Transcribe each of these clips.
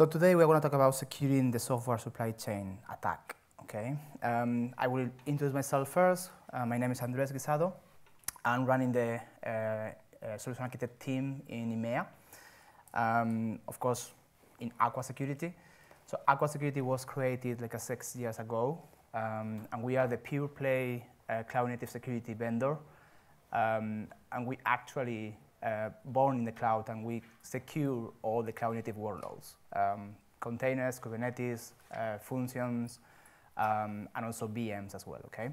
So today we're going to talk about securing the software supply chain attack. Okay, um, I will introduce myself first. Uh, my name is Andres Guisado. I'm running the uh, uh, solution architect team in EMEA. Um, of course, in Aqua Security. So Aqua Security was created like uh, six years ago, um, and we are the pure play uh, cloud native security vendor. Um, and we actually uh, born in the cloud and we secure all the cloud native workloads, um, containers, Kubernetes, uh, functions, um, and also VMs as well, okay?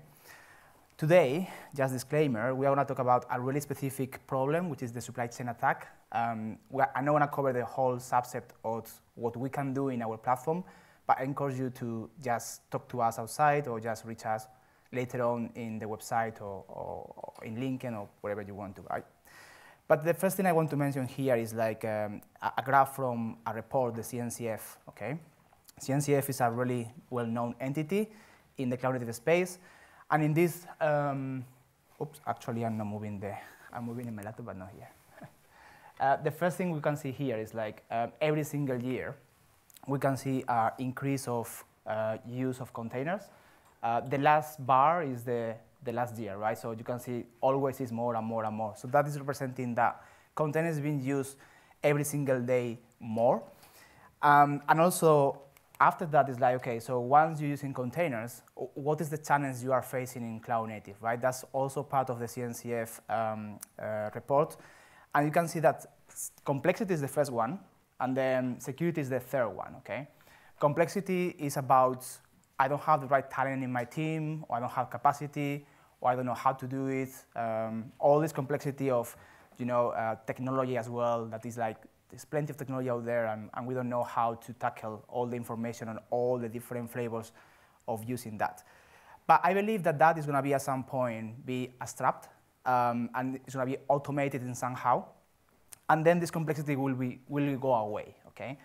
Today, just disclaimer, we are gonna talk about a really specific problem, which is the supply chain attack. Um, are, I'm not gonna cover the whole subset of what we can do in our platform, but I encourage you to just talk to us outside or just reach us later on in the website or, or, or in LinkedIn or wherever you want to. But the first thing I want to mention here is like um, a graph from a report, the CNCF, okay? CNCF is a really well-known entity in the cloud native space. And in this, um, oops, actually I'm not moving there. I'm moving in my laptop, but not here. uh, the first thing we can see here is like um, every single year, we can see an increase of uh, use of containers. Uh, the last bar is the the last year, right? So you can see always is more and more and more. So that is representing that content is being used every single day more. Um, and also after that is like, okay, so once you're using containers, what is the challenge you are facing in cloud native, right? That's also part of the CNCF um, uh, report. And you can see that complexity is the first one, and then security is the third one, okay? Complexity is about I don't have the right talent in my team, or I don't have capacity, or I don't know how to do it. Um, all this complexity of, you know, uh, technology as well, that is like, there's plenty of technology out there and, and we don't know how to tackle all the information and all the different flavors of using that. But I believe that that is going to be at some point be abstract um, and it's going to be automated in somehow. And then this complexity will, be, will go away, okay?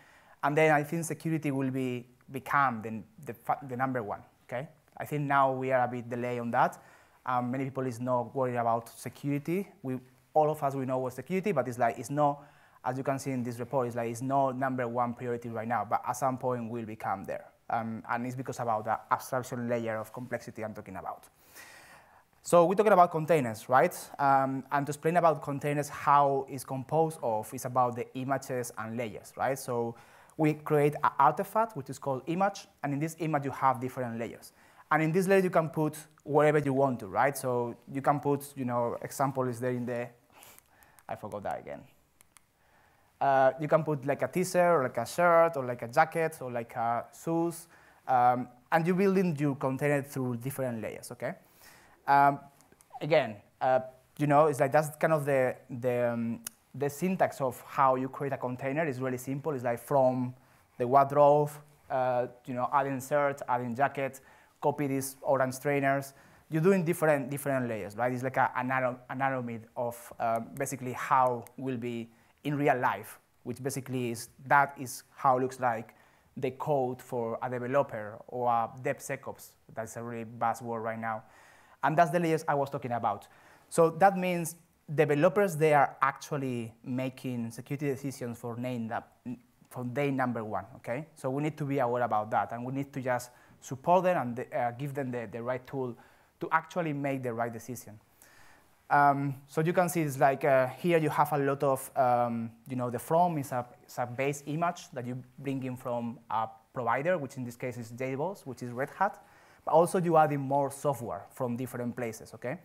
And then I think security will be, become the, the, the number one, okay? I think now we are a bit delayed on that. Um, many people is not worried about security. We, all of us, we know what security, but it's like, it's not, as you can see in this report, it's like, it's not number one priority right now, but at some point will become there. Um, and it's because about the abstraction layer of complexity I'm talking about. So we're talking about containers, right? Um, and to explain about containers, how it's composed of, is about the images and layers, right? So we create an artifact, which is called image, and in this image you have different layers. And in this layer you can put whatever you want to, right? So you can put, you know, example is there in the, I forgot that again. Uh, you can put like a t-shirt or like a shirt or like a jacket or like a shoes. Um, and you're building your container through different layers, okay? Um, again, uh, you know, it's like that's kind of the, the, um, the syntax of how you create a container is really simple. It's like from the wardrobe, uh, you know, add inserts, add in jacket, copy these orange trainers. You're doing different different layers, right? It's like a, an anatomy of um, basically how will be in real life, which basically is that is how it looks like the code for a developer or a DevSecOps. That's a really buzzword right now. And that's the layers I was talking about. So that means developers, they are actually making security decisions for name from day number one, okay? So we need to be aware about that, and we need to just support them and the, uh, give them the, the right tool to actually make the right decision. Um, so you can see it's like uh, here you have a lot of, um, you know, the from is a, is a base image that you bring in from a provider, which in this case is JBoss, which is Red Hat. But also you add in more software from different places, okay?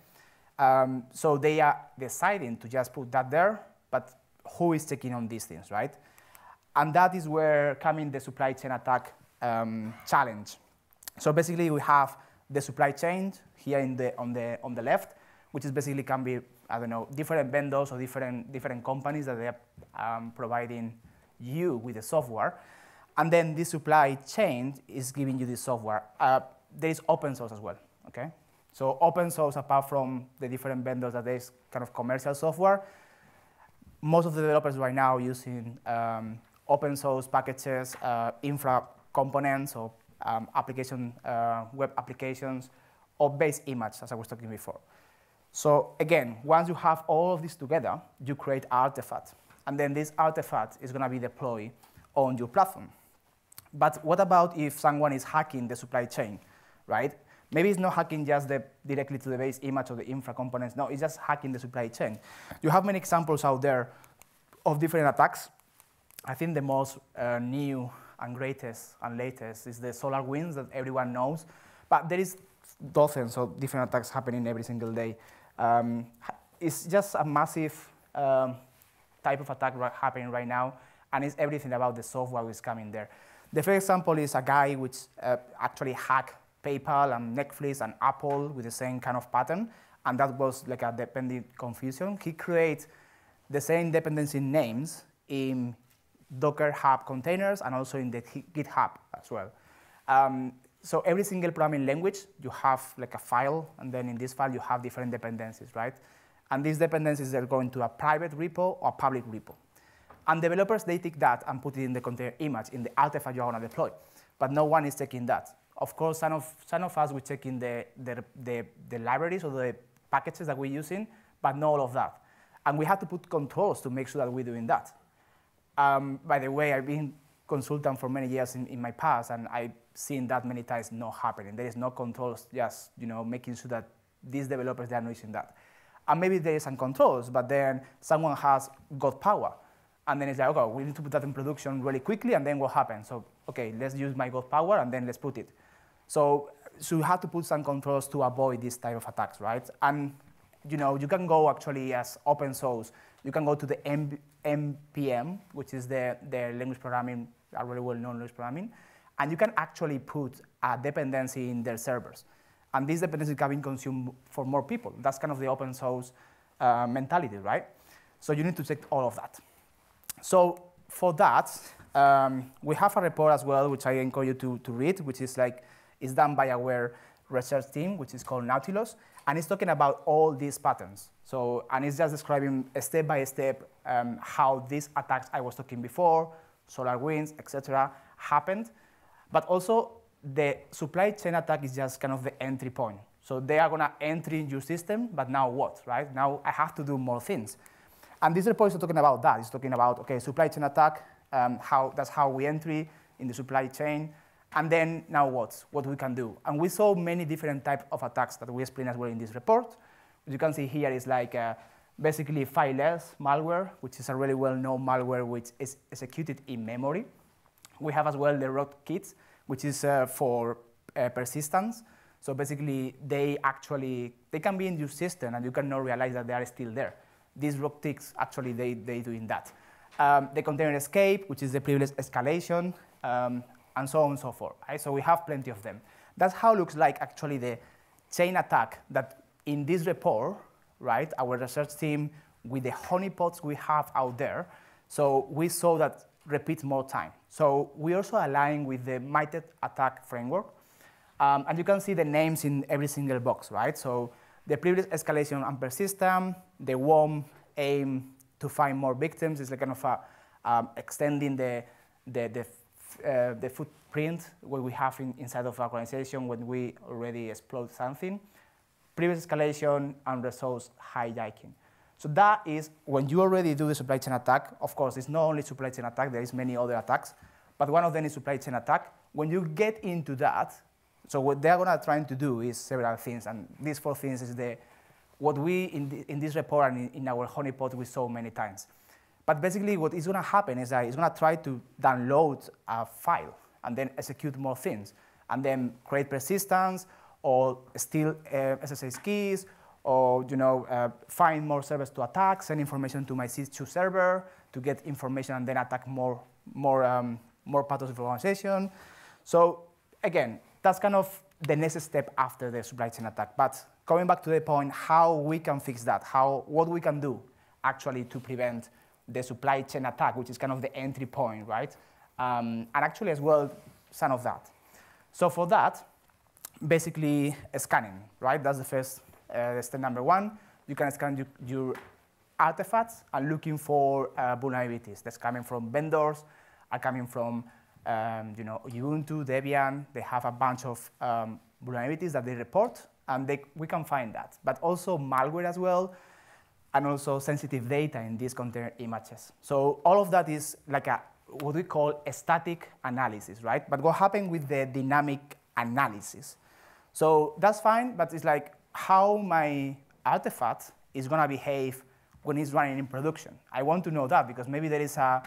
Um, so they are deciding to just put that there, but who is taking on these things, right? And that is where coming the supply chain attack um, challenge. So basically we have the supply chain here the, on, the, on the left, which is basically can be, I don't know, different vendors or different, different companies that they are um, providing you with the software. And then this supply chain is giving you the software. Uh, there is open source as well, okay? So open source, apart from the different vendors that is kind of commercial software, most of the developers right now using um, open source packages, uh, infra components, or um, application uh, web applications, or base image, as I was talking before. So again, once you have all of this together, you create artifact. And then this artifact is going to be deployed on your platform. But what about if someone is hacking the supply chain, right? Maybe it's not hacking just the, directly to the base image or the infra components. No, it's just hacking the supply chain. You have many examples out there of different attacks. I think the most uh, new and greatest and latest is the solar winds that everyone knows. But there is dozens of different attacks happening every single day. Um, it's just a massive um, type of attack happening right now, and it's everything about the software is coming there. The first example is a guy which uh, actually hacked PayPal and Netflix and Apple with the same kind of pattern. And that was like a dependent confusion. He creates the same dependency names in Docker Hub containers and also in the GitHub as well. Um, so every single programming language, you have like a file, and then in this file you have different dependencies, right? And these dependencies are going to a private repo or public repo. And developers, they take that and put it in the container image, in the artifact you want to deploy. But no one is taking that. Of course, some of, some of us, we check in the, the, the, the libraries or the packages that we're using, but not all of that. And we have to put controls to make sure that we're doing that. Um, by the way, I've been consultant for many years in, in my past, and I've seen that many times not happening. There is no controls, just you know, making sure that these developers, they are not using that. And maybe there is some controls, but then someone has got power and then it's like, okay, we need to put that in production really quickly, and then what happens? So, okay, let's use my God power, and then let's put it. So, so you have to put some controls to avoid this type of attacks, right? And you know, you can go actually as open source. You can go to the M MPM, which is the, the language programming, a really well-known language programming, and you can actually put a dependency in their servers. And this dependency can be consumed for more people. That's kind of the open source uh, mentality, right? So you need to check all of that. So for that, um, we have a report as well, which I encourage you to, to read, which is like, is done by our research team, which is called Nautilus, and it's talking about all these patterns. So, and it's just describing step by step um, how these attacks I was talking before, solar winds, etc., happened. But also, the supply chain attack is just kind of the entry point. So they are gonna enter in your system, but now what, right? Now I have to do more things. And this report is talking about that. It's talking about, okay, supply chain attack, um, how, that's how we enter in the supply chain, and then now what? What we can do. And we saw many different types of attacks that we explain as well in this report. What you can see here is like uh, basically fileless malware, which is a really well-known malware which is executed in memory. We have as well the rot kits, which is uh, for uh, persistence. So basically, they actually, they can be in your system and you cannot realize that they are still there these rock ticks, actually, they, they doing that. Um, the container escape, which is the privilege escalation, um, and so on and so forth. Right? So we have plenty of them. That's how looks like actually the chain attack that in this report, right, our research team, with the honeypots we have out there, so we saw that repeat more time. So we also align with the MITED attack framework. Um, and you can see the names in every single box, right? So the previous escalation and persistence, the warm aim to find more victims is like kind of a, um, extending the, the, the, uh, the, footprint what we have in, inside of our organization when we already explode something. Previous escalation and resource hijacking. So that is when you already do the supply chain attack. Of course, it's not only supply chain attack, there is many other attacks, but one of them is supply chain attack. When you get into that, so what they are going to trying to do is several things, and these four things is the, what we, in, the, in this report and in, in our honeypot, we saw many times. But basically what is going to happen is that it's going to try to download a file and then execute more things, and then create persistence or steal uh, SSH keys or you know, uh, find more servers to attack, send information to my C2 server to get information and then attack more, more, um, more part of the organization. So again, that's kind of the next step after the supply chain attack. But coming back to the point, how we can fix that, how, what we can do actually to prevent the supply chain attack, which is kind of the entry point, right? Um, and actually as well, some of that. So for that, basically uh, scanning, right? That's the first uh, step number one. You can scan your, your artifacts and looking for uh, vulnerabilities that's coming from vendors, are coming from um, you know, Ubuntu, Debian, they have a bunch of um, vulnerabilities that they report, and they, we can find that. But also malware as well, and also sensitive data in these container images. So all of that is like a, what we call a static analysis, right? But what happened with the dynamic analysis? So that's fine, but it's like how my artifact is going to behave when it's running in production. I want to know that because maybe there is a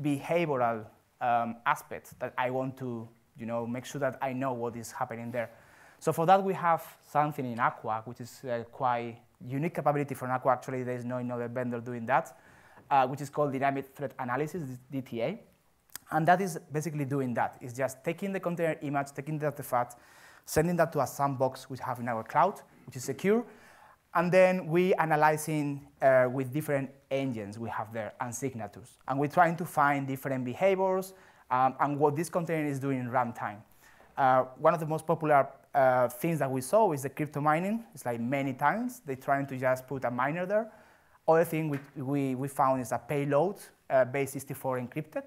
behavioral um, aspects that I want to you know, make sure that I know what is happening there. So for that, we have something in Aqua, which is uh, quite unique capability for Aqua. Actually, there is no another vendor doing that, uh, which is called Dynamic Threat Analysis, DTA. And that is basically doing that. It's just taking the container image, taking the artifact, sending that to a sandbox we have in our cloud, which is secure, and then we analyzing uh, with different engines we have there and signatures. And we're trying to find different behaviors um, and what this container is doing in runtime. Uh, one of the most popular uh, things that we saw is the crypto mining. It's like many times. They're trying to just put a miner there. Other thing we, we, we found is a payload uh, base 64 encrypted.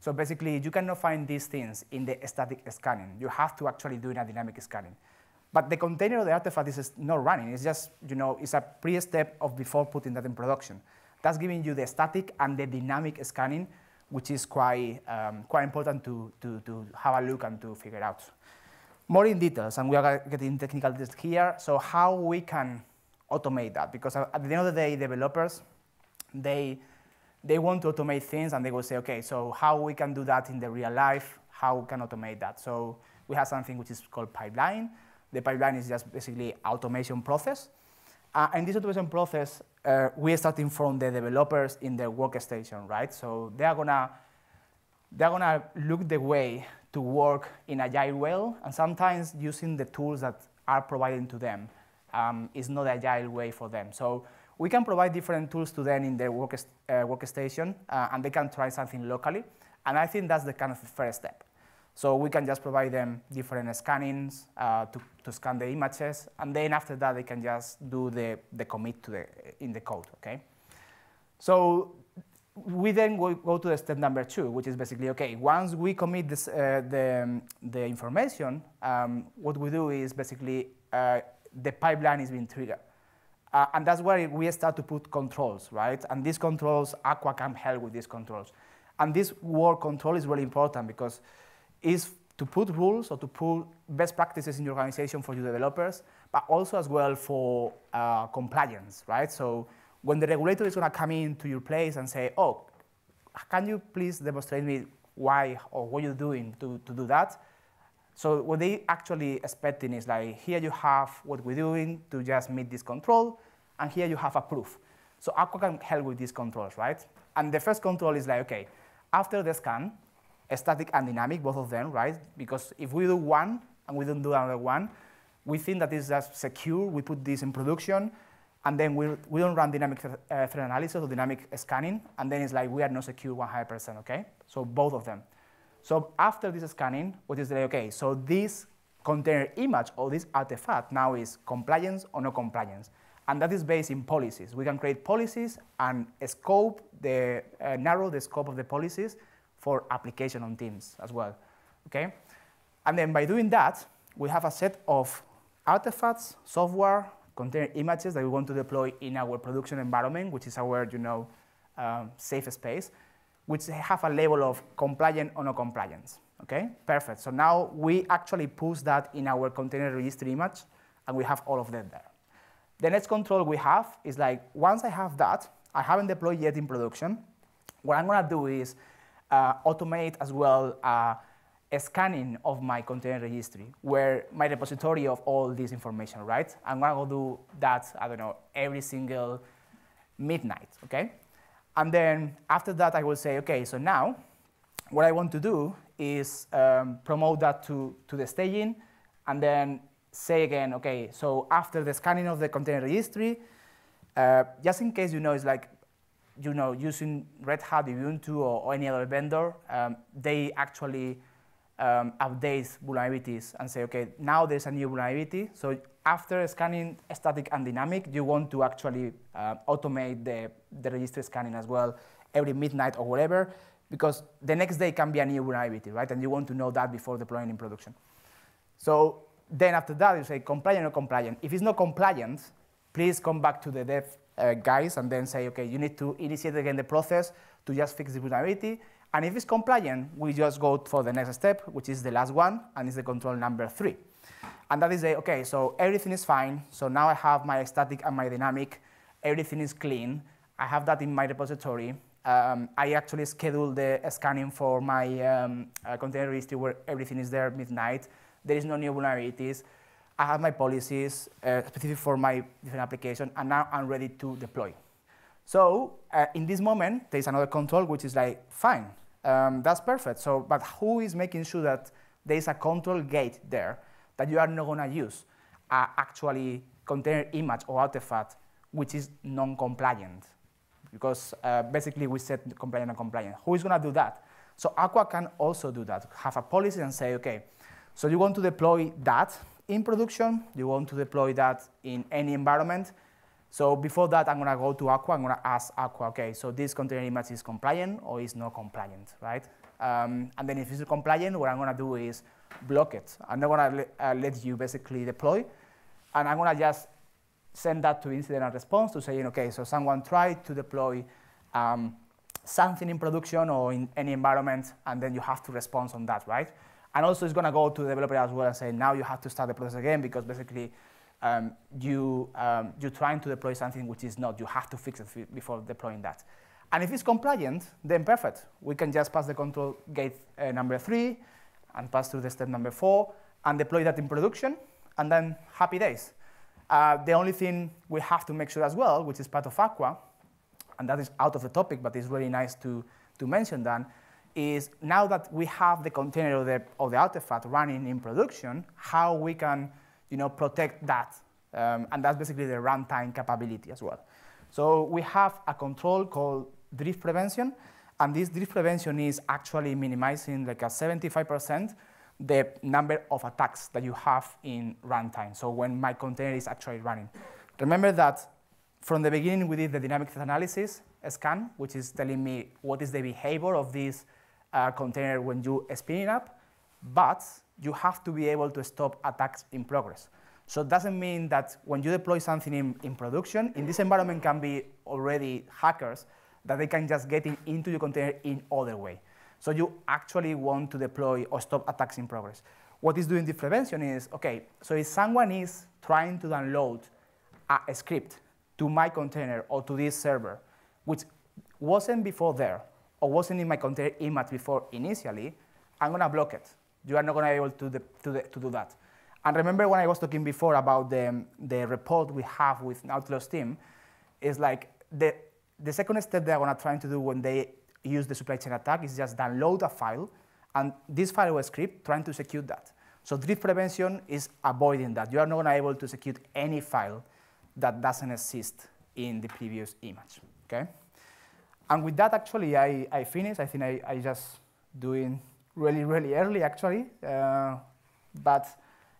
So basically, you cannot find these things in the static scanning. You have to actually do a dynamic scanning. But the container of the artifact is not running. It's just, you know, it's a pre-step of before putting that in production. That's giving you the static and the dynamic scanning, which is quite, um, quite important to, to, to have a look and to figure out. More in details, and we are getting technical here, so how we can automate that, because at the end of the day, developers, they, they want to automate things, and they will say, okay, so how we can do that in the real life, how we can automate that. So we have something which is called pipeline, the pipeline is just basically automation process. Uh, and this automation process, uh, we're starting from the developers in their workstation, right? So they are gonna they're gonna look the way to work in agile well, and sometimes using the tools that are provided to them um, is not agile way for them. So we can provide different tools to them in their work, uh, workstation, uh, and they can try something locally. And I think that's the kind of first step. So we can just provide them different scannings uh, to, to scan the images, and then after that they can just do the, the commit to the, in the code, okay? So we then go, go to the step number two, which is basically, okay, once we commit this, uh, the, the information, um, what we do is basically uh, the pipeline is being triggered. Uh, and that's where we start to put controls, right? And these controls, Aqua can help with these controls. And this word control is really important because is to put rules or to put best practices in your organization for your developers, but also as well for uh, compliance, right? So when the regulator is going to come into your place and say, oh, can you please demonstrate me why or what you're doing to, to do that? So what they actually expecting is like, here you have what we're doing to just meet this control, and here you have a proof. So Aqua can help with these controls, right? And the first control is like, okay, after the scan, static and dynamic, both of them, right? Because if we do one and we don't do another one, we think that is just secure, we put this in production, and then we, we don't run dynamic uh, threat analysis or dynamic scanning, and then it's like we are not secure 100%, okay? So both of them. So after this scanning, what is like, okay, so this container image or this artifact now is compliance or no compliance. And that is based in policies. We can create policies and scope the, uh, narrow the scope of the policies for application on teams as well. Okay? And then by doing that, we have a set of artifacts, software, container images that we want to deploy in our production environment, which is our you know, um, safe space, which have a level of compliant or no compliance. Okay, perfect. So now we actually push that in our container registry image, and we have all of them there. The next control we have is like, once I have that, I haven't deployed yet in production, what I'm gonna do is uh, automate as well uh, a scanning of my container registry, where my repository of all this information, right? I'm gonna go do that, I don't know, every single midnight, okay? And then after that, I will say, okay, so now what I want to do is um, promote that to, to the staging and then say again, okay, so after the scanning of the container registry, uh, just in case you know, it's like you know, using Red Hat, Ubuntu, or, or any other vendor, um, they actually um, update vulnerabilities and say, okay, now there's a new vulnerability. So after scanning static and dynamic, you want to actually uh, automate the, the registry scanning as well every midnight or whatever, because the next day can be a new vulnerability, right? And you want to know that before deploying in production. So then after that, you say compliant or compliant. If it's not compliant, please come back to the dev uh, guys and then say, okay, you need to initiate again the process to just fix the vulnerability. And if it's compliant, we just go for the next step, which is the last one, and it's the control number three. And that is a, okay, so everything is fine. So now I have my static and my dynamic. Everything is clean. I have that in my repository. Um, I actually schedule the scanning for my um, uh, container registry where everything is there midnight. There is no new vulnerabilities. I have my policies uh, specific for my different application, and now I'm ready to deploy. So uh, in this moment, there's another control, which is like, fine, um, that's perfect. So, but who is making sure that there is a control gate there that you are not going to use uh, actually container image or artifact which is non-compliant? Because uh, basically we set compliant and compliant. Who is going to do that? So Aqua can also do that, have a policy and say, OK, so you want to deploy that, in production. You want to deploy that in any environment. So before that, I'm going to go to Aqua. I'm going to ask Aqua, OK, so this container image is compliant or is not compliant, right? Um, and then if it's compliant, what I'm going to do is block it. I'm not going to le uh, let you basically deploy. And I'm going to just send that to incident and response to saying, OK, so someone tried to deploy um, something in production or in any environment, and then you have to respond on that, right? And also it's going to go to the developer as well and say, now you have to start the process again because basically um, you, um, you're trying to deploy something which is not. You have to fix it before deploying that. And if it's compliant, then perfect. We can just pass the control gate uh, number three and pass through the step number four and deploy that in production, and then happy days. Uh, the only thing we have to make sure as well, which is part of Aqua, and that is out of the topic, but it's really nice to, to mention that, is now that we have the container of the, of the artifact running in production, how we can you know, protect that. Um, and that's basically the runtime capability as well. So we have a control called drift prevention, and this drift prevention is actually minimizing like a 75% the number of attacks that you have in runtime, so when my container is actually running. Remember that from the beginning we did the dynamic threat analysis scan, which is telling me what is the behavior of this uh, container when you spin it up, but you have to be able to stop attacks in progress. So it doesn't mean that when you deploy something in, in production, in this environment can be already hackers that they can just get in, into your container in other way. So you actually want to deploy or stop attacks in progress. What is doing this prevention is, okay, so if someone is trying to download a, a script to my container or to this server, which wasn't before there, or wasn't in my container image before initially, I'm going to block it. You are not going to be able to, the, to, the, to do that. And remember when I was talking before about the, the report we have with Nautilus team, is like the, the second step they're going to try to do when they use the supply chain attack is just download a file, and this file was script trying to execute that. So drift prevention is avoiding that. You are not going to be able to execute any file that doesn't exist in the previous image. Okay? And with that, actually, I, I finished. I think I, I just doing really, really early, actually. Uh, but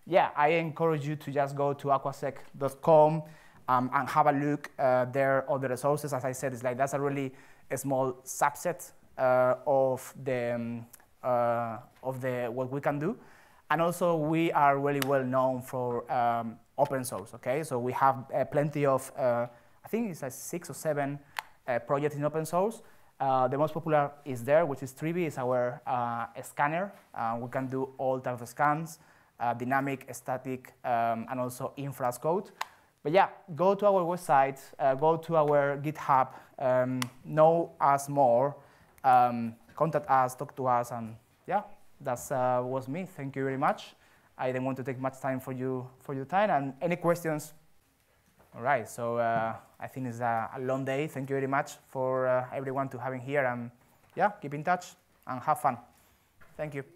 yeah, I encourage you to just go to aquasec.com um, and have a look uh, there All the resources. As I said, it's like that's a really a small subset uh, of the um, uh, of the what we can do. And also, we are really well known for um, open source. Okay, so we have uh, plenty of uh, I think it's like six or seven uh, project in open source. Uh, the most popular is there, which is Trivi, is our uh, scanner. Uh, we can do all types of scans, uh, dynamic, static, um, and also infras code. But yeah, go to our website, go to our GitHub, um, know us more, um, contact us, talk to us, and yeah, that was me. Thank you very much. I didn't want to take much time for you for your time, and any questions? All right, so. I think it's a, a long day. Thank you very much for uh, everyone to having here. And yeah, keep in touch and have fun. Thank you.